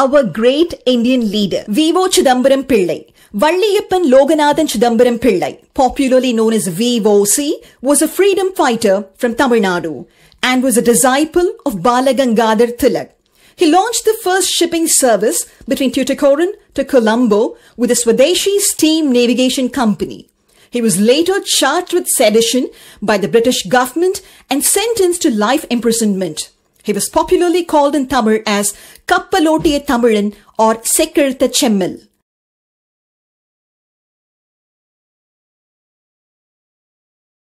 our great Indian leader, Vivo Chidambaram Pillai. Valliyappan Loganathan Chidambaram Pillai, popularly known as VOC, was a freedom fighter from Tamil Nadu and was a disciple of Balagangadhar Tilak. He launched the first shipping service between Tuticorin to Colombo with the Swadeshi Steam Navigation Company. He was later charged with sedition by the British government and sentenced to life imprisonment. He was popularly called in Tamil as Kappalottiya Tamilan or Sekirtha Thachemil.